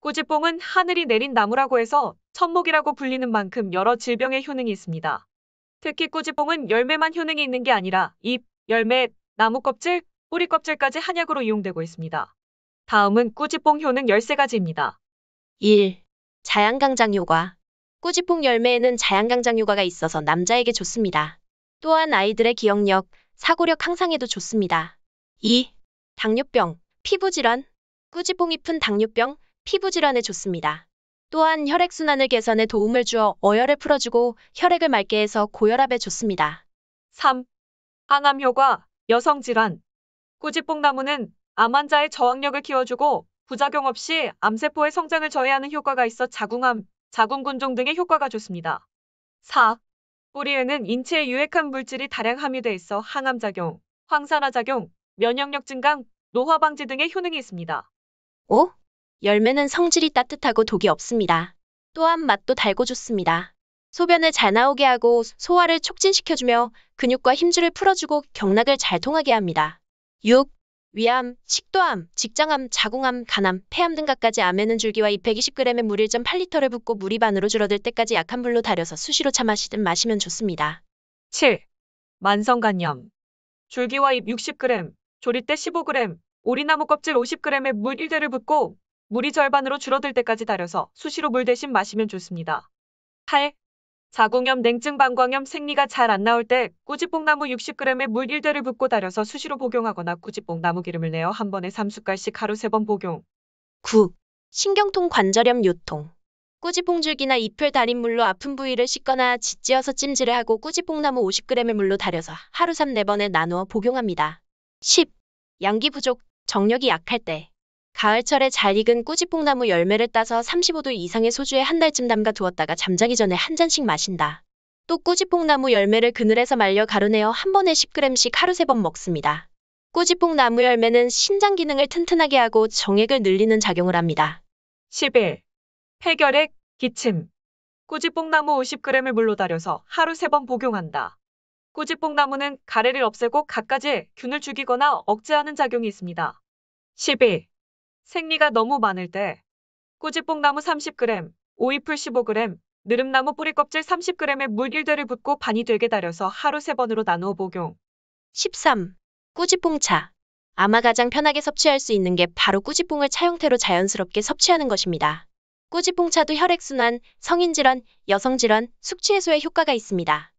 꾸지뽕은 하늘이 내린 나무라고 해서 천목이라고 불리는 만큼 여러 질병에 효능이 있습니다. 특히 꾸지뽕은 열매만 효능이 있는 게 아니라 잎, 열매, 나무 껍질, 뿌리 껍질까지 한약으로 이용되고 있습니다. 다음은 꾸지뽕 효능 13가지입니다. 1. 자양강장 효과 꾸지뽕 열매에는 자양강장 효과가 있어서 남자에게 좋습니다. 또한 아이들의 기억력, 사고력 향상에도 좋습니다. 2. 당뇨병, 피부질환 꾸지뽕 잎은 당뇨병, 피부 질환에 좋습니다. 또한 혈액순환을 개선해 도움을 주어 어혈을 풀어주고 혈액을 맑게 해서 고혈압에 좋습니다. 3. 항암 효과, 여성 질환. 꾸지뽕나무는 암 환자의 저항력을 키워주고 부작용 없이 암세포의 성장을 저해하는 효과가 있어 자궁암, 자궁군종 등의 효과가 좋습니다. 4. 뿌리에는 인체에 유익한 물질이 다량 함유돼 있어 항암작용, 황산화작용, 면역력 증강, 노화 방지 등의 효능이 있습니다. 5. 어? 열매는 성질이 따뜻하고 독이 없습니다. 또한 맛도 달고 좋습니다. 소변을 잘 나오게 하고 소화를 촉진시켜주며 근육과 힘줄을 풀어주고 경락을 잘 통하게 합니다. 6. 위암, 식도암, 직장암, 자궁암, 간암, 폐암 등각까지 암에는 줄기와 220g의 물 1.8L를 붓고 물이 반으로 줄어들 때까지 약한 불로 달여서 수시로 차 마시든 마시면 좋습니다. 7. 만성간염 줄기와 잎 60g, 조리대 15g, 오리나무 껍질 5 0 g 의물 1대를 붓고 물이 절반으로 줄어들 때까지 달여서 수시로 물 대신 마시면 좋습니다. 8. 자궁염, 냉증, 방광염 생리가 잘 안 나올 때 꾸지뽕나무 60g에 물 1대를 붓고 달여서 수시로 복용하거나 꾸지뽕나무 기름을 내어 한 번에 3숟갈씩 하루 3번 복용. 9. 신경통, 관절염, 요통 꾸지뽕줄기나 잎을 달인 물로 아픈 부위를 씻거나 짓지어서 찜질을 하고 꾸지뽕나무 5 0의 g 물로 달여서 하루 3, 4번에 나누어 복용합니다. 10. 양기 부족, 정력이 약할 때 가을철에 잘 익은 꾸지뽕나무 열매를 따서 35도 이상의 소주에 한 달쯤 담가 두었다가 잠자기 전에 한 잔씩 마신다. 또 꾸지뽕나무 열매를 그늘에서 말려 가루내어 한 번에 10g씩 하루 세 번 먹습니다. 꾸지뽕나무 열매는 신장 기능을 튼튼하게 하고 정액을 늘리는 작용을 합니다. 11. 폐결핵, 기침. 꾸지뽕나무 50g을 물로 다려서 하루 세 번 복용한다. 꾸지뽕나무는 가래를 없애고 갖가지 균을 죽이거나 억제하는 작용이 있습니다. 12. 생리가 너무 많을 때 꾸지뽕나무 30g, 오이풀 15g, 느릅나무 뿌리껍질 3 0 g 에물 1대를 붓고 반이 되게 달여서 하루 3번으로 나누어 복용. 13. 꾸지뽕차. 아마 가장 편하게 섭취할 수 있는 게 바로 꾸지뽕을 차 형태로 자연스럽게 섭취하는 것입니다. 꾸지뽕차도 혈액순환, 성인질환, 여성질환, 숙취해소에 효과가 있습니다.